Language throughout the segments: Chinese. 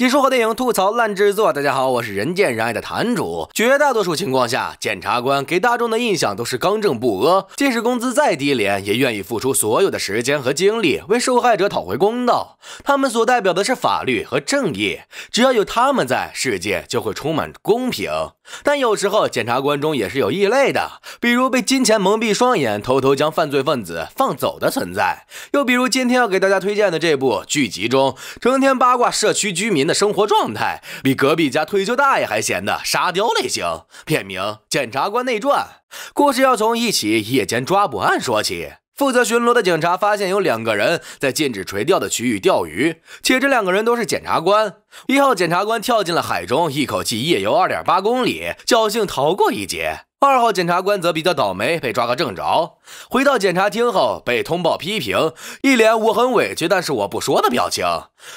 解说和电影吐槽烂制作。大家好，我是人见人爱的坛主。绝大多数情况下，检察官给大众的印象都是刚正不阿，即使工资再低廉，也愿意付出所有的时间和精力为受害者讨回公道。他们所代表的是法律和正义，只要有他们在，世界就会充满公平。但有时候，检察官中也是有异类的，比如被金钱蒙蔽双眼，偷偷将犯罪分子放走的存在。又比如今天要给大家推荐的这部剧集中，成天八卦社区居民。的生活状态比隔壁家退休大爷还闲的沙雕类型片名《检察官内传》，故事要从一起夜间抓捕案说起。负责巡逻的警察发现有两个人在禁止垂钓的区域钓鱼，且这两个人都是检察官。一号检察官跳进了海中，一口气夜游二点八公里，侥幸逃过一劫。二号检察官则比较倒霉，被抓个正着。回到检察厅后，被通报批评，一脸我很委屈，但是我不说的表情。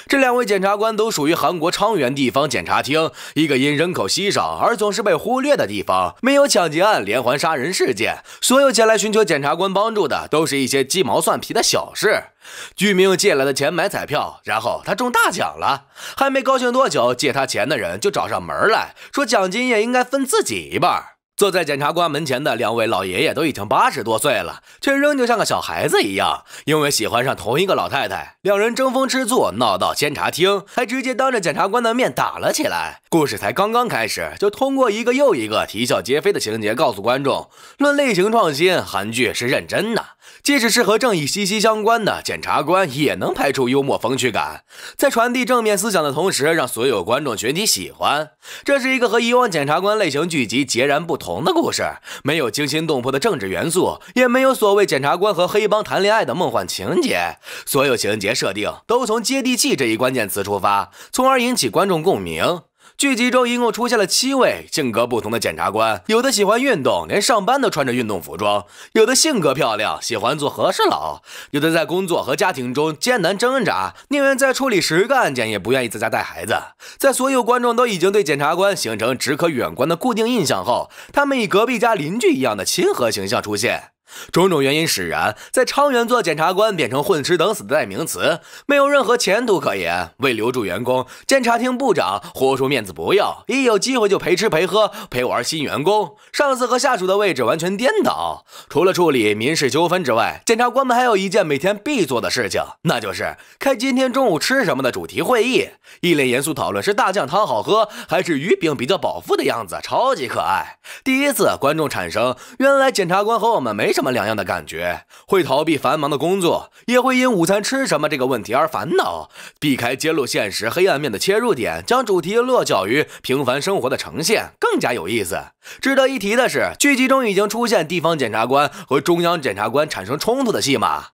这两位检察官都属于韩国昌原地方检察厅，一个因人口稀少而总是被忽略的地方。没有抢劫案、连环杀人事件，所有前来寻求检察官帮助的都是一些鸡毛蒜皮的小事。居民用借来的钱买彩票，然后他中大奖了，还没高兴多久，借他钱的人就找上门来说，奖金也应该分自己一半。坐在检察官门前的两位老爷爷都已经八十多岁了，却仍旧像个小孩子一样，因为喜欢上同一个老太太，两人争风吃醋，闹到监察厅，还直接当着检察官的面打了起来。故事才刚刚开始，就通过一个又一个啼笑皆非的情节，告诉观众：论类型创新，韩剧是认真的。即使是和正义息息相关的检察官，也能拍出幽默风趣感，在传递正面思想的同时，让所有观众群体喜欢。这是一个和以往检察官类型剧集截然不同的故事，没有惊心动魄的政治元素，也没有所谓检察官和黑帮谈恋爱的梦幻情节，所有情节设定都从接地气这一关键词出发，从而引起观众共鸣。剧集中一共出现了七位性格不同的检察官，有的喜欢运动，连上班都穿着运动服装；有的性格漂亮，喜欢做和事佬；有的在工作和家庭中艰难挣扎，宁愿在处理十个案件也不愿意在家带孩子。在所有观众都已经对检察官形成只可远观的固定印象后，他们以隔壁家邻居一样的亲和形象出现。种种原因使然，在昌原做检察官变成混吃等死的代名词，没有任何前途可言。为留住员工，监察厅部长豁出面子不要，一有机会就陪吃陪喝陪玩。新员工、上司和下属的位置完全颠倒。除了处理民事纠纷之外，检察官们还有一件每天必做的事情，那就是开今天中午吃什么的主题会议，一脸严肃讨论是大酱汤好喝还是鱼饼比较饱腹的样子，超级可爱。第一次观众产生，原来检察官和我们没什么。么两样的感觉，会逃避繁忙的工作，也会因午餐吃什么这个问题而烦恼。避开揭露现实黑暗面的切入点，将主题落脚于平凡生活的呈现，更加有意思。值得一提的是，剧集中已经出现地方检察官和中央检察官产生冲突的戏码。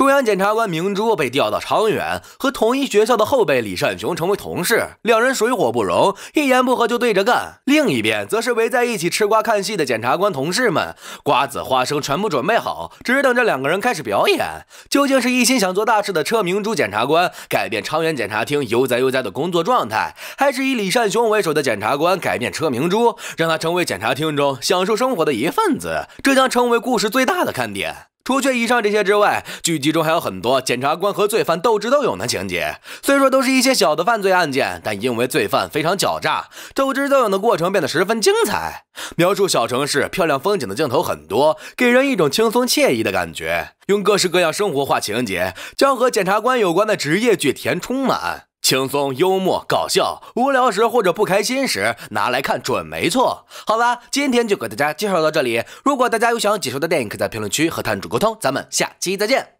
中央检察官明珠被调到昌原，和同一学校的后辈李善雄成为同事，两人水火不容，一言不合就对着干。另一边则是围在一起吃瓜看戏的检察官同事们，瓜子花生全部准备好，只等着两个人开始表演。究竟是一心想做大事的车明珠检察官改变昌原检察厅悠哉悠哉的工作状态，还是以李善雄为首的检察官改变车明珠，让他成为检察厅中享受生活的一份子？这将成为故事最大的看点。除却以上这些之外，剧集中还有很多检察官和罪犯斗智斗勇的情节。虽说都是一些小的犯罪案件，但因为罪犯非常狡诈，斗智斗勇的过程变得十分精彩。描述小城市漂亮风景的镜头很多，给人一种轻松惬意的感觉。用各式各样生活化情节，将和检察官有关的职业剧填充满。轻松、幽默、搞笑，无聊时或者不开心时拿来看准没错。好了，今天就给大家介绍到这里。如果大家有想解说的电影，可以在评论区和摊主沟通。咱们下期再见。